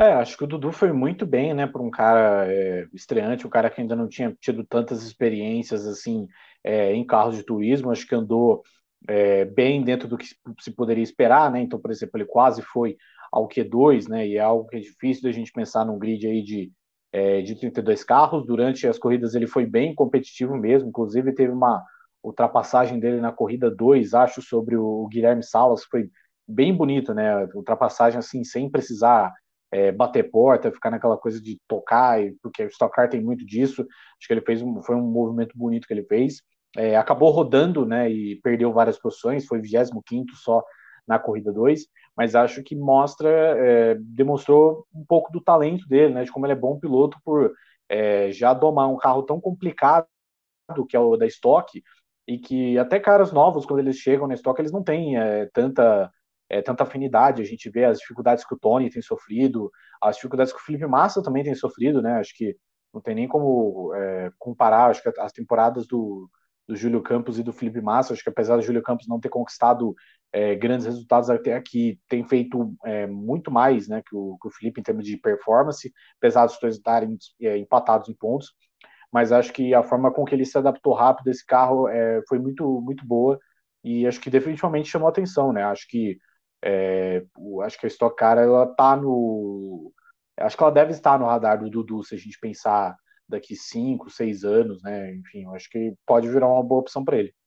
É, acho que o Dudu foi muito bem, né, para um cara é, estreante, um cara que ainda não tinha tido tantas experiências assim é, em carros de turismo. Acho que andou é, bem dentro do que se poderia esperar, né? Então, por exemplo, ele quase foi ao Q2, né? E é algo que é difícil da gente pensar num grid aí de, é, de 32 carros. Durante as corridas ele foi bem competitivo mesmo, inclusive teve uma ultrapassagem dele na corrida 2, acho, sobre o Guilherme Salas, foi bem bonito, né? Ultrapassagem assim, sem precisar é, bater porta, ficar naquela coisa de tocar, porque o Stock Car tem muito disso. Acho que ele fez um, foi um movimento bonito que ele fez. É, acabou rodando, né, e perdeu várias posições, foi 25 só na corrida 2, mas acho que mostra, é, demonstrou um pouco do talento dele, né, de como ele é bom piloto por é, já domar um carro tão complicado que é o da Stock, e que até caras novos, quando eles chegam na Stock, eles não têm é, tanta é, tanta afinidade. A gente vê as dificuldades que o Tony tem sofrido, as dificuldades que o Felipe Massa também tem sofrido, né? Acho que não tem nem como é, comparar. Acho que as temporadas do, do Júlio Campos e do Felipe Massa, acho que apesar do Júlio Campos não ter conquistado é, grandes resultados até aqui, tem feito é, muito mais né, que, o, que o Felipe em termos de performance, apesar dos dois estarem é, empatados em pontos. Mas acho que a forma com que ele se adaptou rápido a esse carro é, foi muito, muito boa e acho que definitivamente chamou atenção, né? Acho que é, acho que a Stock Car ela tá no. Acho que ela deve estar no radar do Dudu, se a gente pensar daqui 5, 6 anos, né? Enfim, acho que pode virar uma boa opção para ele.